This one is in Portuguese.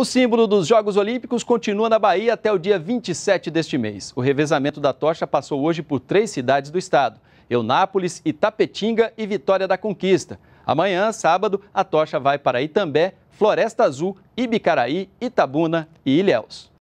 O símbolo dos Jogos Olímpicos continua na Bahia até o dia 27 deste mês. O revezamento da tocha passou hoje por três cidades do estado: Eunápolis, Itapetinga e Vitória da Conquista. Amanhã, sábado, a tocha vai para Itambé, Floresta Azul, Ibicaraí, Itabuna e Ilhéus.